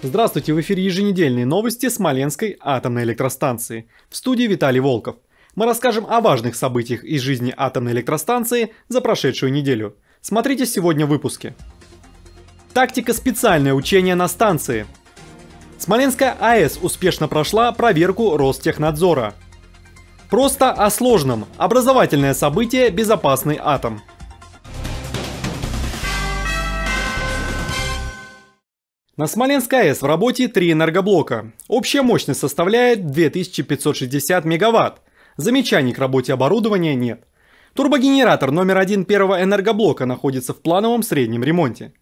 Здравствуйте, в эфире еженедельные новости Смоленской атомной электростанции. В студии Виталий Волков. Мы расскажем о важных событиях из жизни атомной электростанции за прошедшую неделю. Смотрите сегодня в выпуске. Тактика специальное учение на станции. Смоленская АЭС успешно прошла проверку Ростехнадзора. Просто о сложном. Образовательное событие «Безопасный атом». На Смоленской АЭС в работе три энергоблока. Общая мощность составляет 2560 мегаватт. Замечаний к работе оборудования нет. Турбогенератор номер один первого энергоблока находится в плановом среднем ремонте.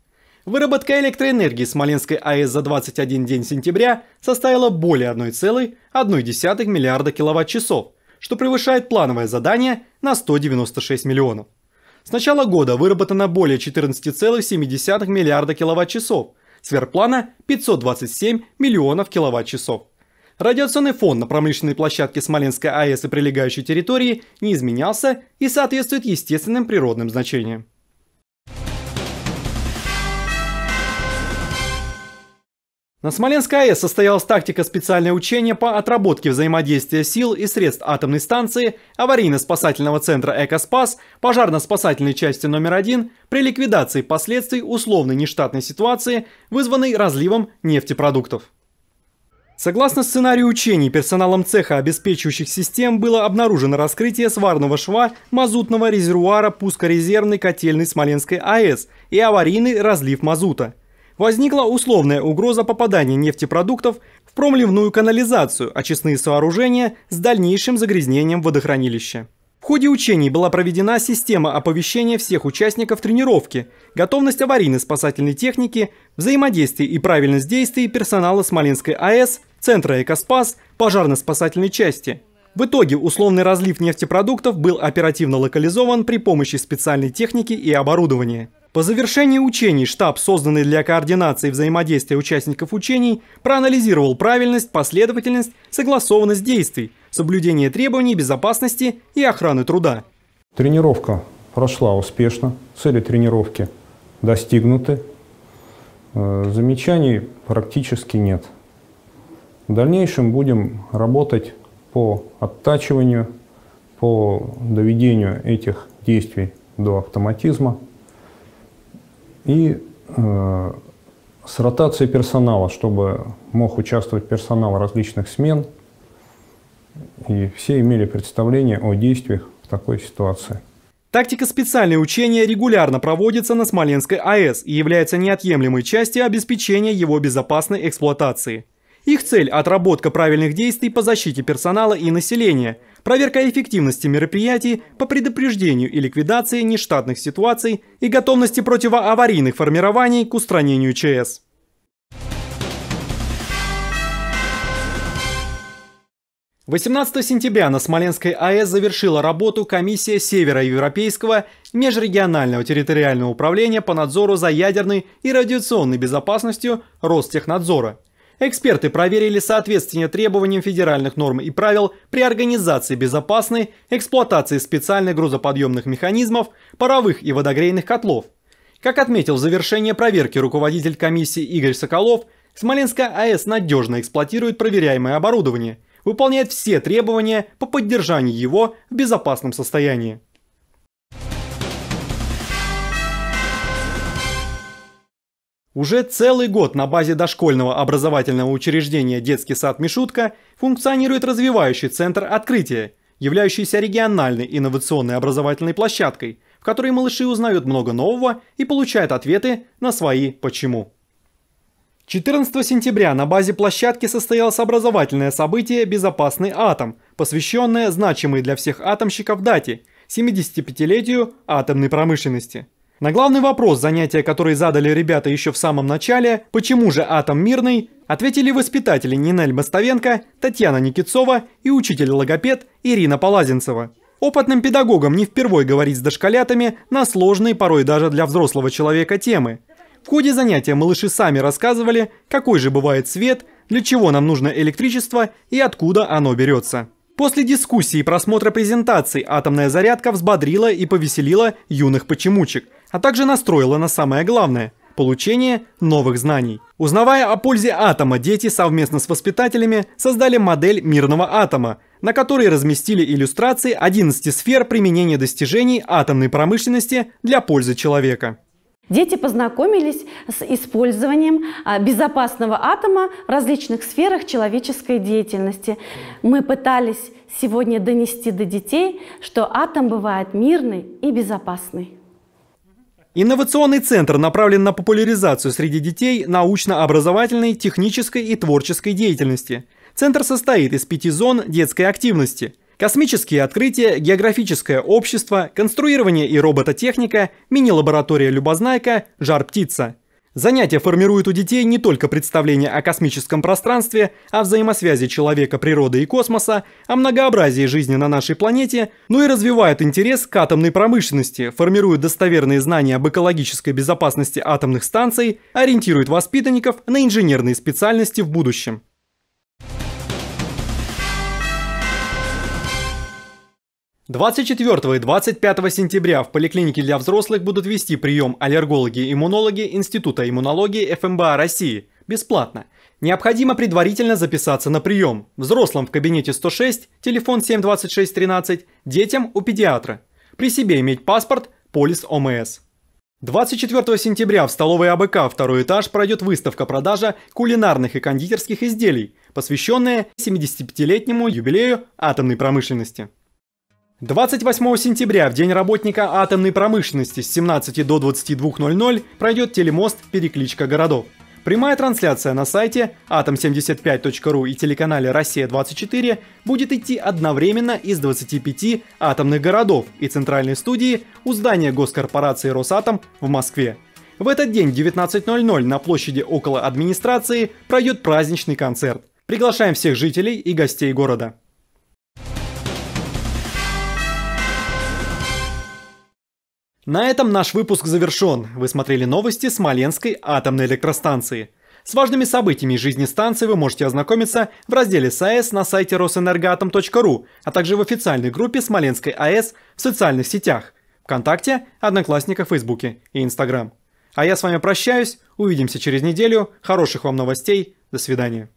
Выработка электроэнергии Смоленской АЭС за 21 день сентября составила более 1,1 миллиарда киловатт-часов, что превышает плановое задание на 196 миллионов. С начала года выработано более 14,7 миллиарда киловатт-часов – сверхплана 527 миллионов киловатт-часов. Радиационный фон на промышленной площадке Смоленской АЭС и прилегающей территории не изменялся и соответствует естественным природным значениям. На Смоленской АЭС состоялась тактика специальное учение по отработке взаимодействия сил и средств атомной станции, аварийно-спасательного центра «Экоспас», пожарно-спасательной части номер один при ликвидации последствий условной нештатной ситуации, вызванной разливом нефтепродуктов. Согласно сценарию учений, персоналом цеха обеспечивающих систем было обнаружено раскрытие сварного шва мазутного резервуара пускорезервной котельной Смоленской АЭС и аварийный разлив мазута – возникла условная угроза попадания нефтепродуктов в промливную канализацию, очистные а сооружения с дальнейшим загрязнением водохранилища. В ходе учений была проведена система оповещения всех участников тренировки, готовность аварийно-спасательной техники, взаимодействие и правильность действий персонала Смоленской АЭС, Центра Экоспас, пожарно-спасательной части. В итоге условный разлив нефтепродуктов был оперативно локализован при помощи специальной техники и оборудования. По завершении учений штаб, созданный для координации взаимодействия участников учений, проанализировал правильность, последовательность, согласованность действий, соблюдение требований безопасности и охраны труда. Тренировка прошла успешно, цели тренировки достигнуты, э, замечаний практически нет. В дальнейшем будем работать по оттачиванию, по доведению этих действий до автоматизма. И э, с ротацией персонала, чтобы мог участвовать персонал различных смен, и все имели представление о действиях в такой ситуации. Тактика специальное учение регулярно проводится на Смоленской АЭС и является неотъемлемой частью обеспечения его безопасной эксплуатации. Их цель – отработка правильных действий по защите персонала и населения, проверка эффективности мероприятий по предупреждению и ликвидации нештатных ситуаций и готовности противоаварийных формирований к устранению ЧС. 18 сентября на Смоленской АЭС завершила работу комиссия Североевропейского межрегионального территориального управления по надзору за ядерной и радиационной безопасностью Ростехнадзора – Эксперты проверили соответствие требованиям федеральных норм и правил при организации безопасной эксплуатации специальных грузоподъемных механизмов, паровых и водогрейных котлов. Как отметил в завершение проверки руководитель комиссии Игорь Соколов, Смоленская АЭС надежно эксплуатирует проверяемое оборудование, выполняет все требования по поддержанию его в безопасном состоянии. Уже целый год на базе дошкольного образовательного учреждения «Детский сад Мишутка» функционирует развивающий центр открытия, являющийся региональной инновационной образовательной площадкой, в которой малыши узнают много нового и получают ответы на свои «почему». 14 сентября на базе площадки состоялось образовательное событие «Безопасный атом», посвященное значимой для всех атомщиков дате – 75-летию атомной промышленности. На главный вопрос, занятия который задали ребята еще в самом начале, почему же атом мирный, ответили воспитатели Нинель Мостовенко, Татьяна Никитцова и учитель-логопед Ирина Полазинцева. Опытным педагогам не впервой говорить с дошколятами на сложные, порой даже для взрослого человека, темы. В ходе занятия малыши сами рассказывали, какой же бывает свет, для чего нам нужно электричество и откуда оно берется. После дискуссии и просмотра презентаций атомная зарядка взбодрила и повеселила юных почемучек – а также настроила на самое главное – получение новых знаний. Узнавая о пользе атома, дети совместно с воспитателями создали модель мирного атома, на которой разместили иллюстрации 11 сфер применения достижений атомной промышленности для пользы человека. Дети познакомились с использованием а, безопасного атома в различных сферах человеческой деятельности. Мы пытались сегодня донести до детей, что атом бывает мирный и безопасный. Инновационный центр направлен на популяризацию среди детей научно-образовательной, технической и творческой деятельности. Центр состоит из пяти зон детской активности – Космические открытия, географическое общество, конструирование и робототехника, мини-лаборатория «Любознайка», «Жар-птица». Занятия формируют у детей не только представление о космическом пространстве, о взаимосвязи человека, природы и космоса, о многообразии жизни на нашей планете, но и развивают интерес к атомной промышленности, формируют достоверные знания об экологической безопасности атомных станций, ориентируют воспитанников на инженерные специальности в будущем. 24 и 25 сентября в поликлинике для взрослых будут вести прием аллергологи-иммунологи Института иммунологии ФМБА России. Бесплатно. Необходимо предварительно записаться на прием. Взрослым в кабинете 106, телефон 72613, детям у педиатра. При себе иметь паспорт, полис ОМС. 24 сентября в столовой АБК «Второй этаж» пройдет выставка-продажа кулинарных и кондитерских изделий, посвященная 75-летнему юбилею атомной промышленности. 28 сентября, в День работника атомной промышленности с 17 до 22.00 пройдет телемост «Перекличка городов». Прямая трансляция на сайте atom75.ru и телеканале «Россия-24» будет идти одновременно из 25 атомных городов и центральной студии у здания госкорпорации «Росатом» в Москве. В этот день в 19.00 на площади около администрации пройдет праздничный концерт. Приглашаем всех жителей и гостей города. На этом наш выпуск завершен. Вы смотрели новости Смоленской атомной электростанции. С важными событиями жизни станции вы можете ознакомиться в разделе САЭС а на сайте росэнергоатом.ру, а также в официальной группе Смоленской АЭС в социальных сетях – ВКонтакте, Одноклассниках, Фейсбуке и Инстаграм. А я с вами прощаюсь, увидимся через неделю, хороших вам новостей, до свидания.